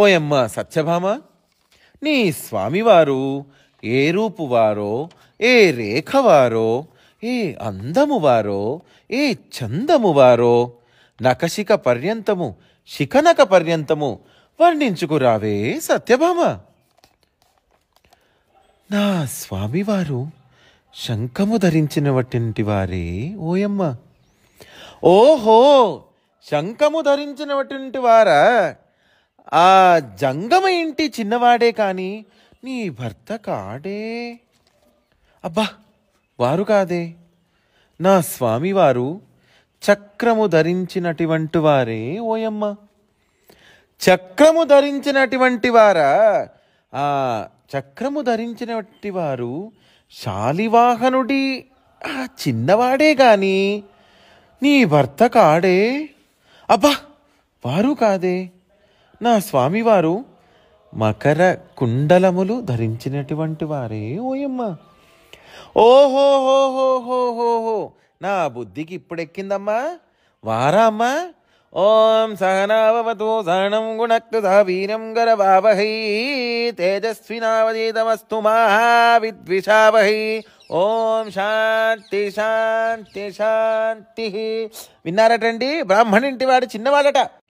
ఓయమ్మ సత్యభామ నీ స్వామివారు ఏ రూపువారో ఏ రేఖవారో ఏ అందమువారో ఏ చందమువారో నకశిక పర్యంతము శిఖనక పర్యంతము వర్ణించుకురావే సత్యభామ నా స్వామివారు శంఖము ధరించిన వటింటి వారే ఓయమ్మ ఓహో శంఖము ధరించిన వటింటి వారా ఆ జంగమ ఇంటి చిన్నవాడే కాని నీ భర్త కాడే అబ్బా వారు కాదే నా స్వామివారు చక్రము ధరించినటువంటి వారే ఓయమ్మ చక్రము ధరించినటువంటి వారా ఆ చక్రము ధరించినటువంటి వారు శాలివాహనుడి ఆ చిన్నవాడే గాని నీ భర్త కాడే అబ్బా వారు కాదే నా స్వామివారు మకర కుండలములు ధరించినటువంటి వారే ఓయమ్మ ఓహోహోహోహోహోహో నా బుద్ధికి ఇప్పుడెక్కిందమ్మా వారా అమ్మా ఓం సహనావతు సహనం గుణక్తు సహవీరం గరవావహై తేజస్వినావధీతమస్తు మహావిద్విషావహై ఓం శాంతి శాంతి శాంతి విన్నారటండి బ్రాహ్మణింటి వాడు చిన్నవాడట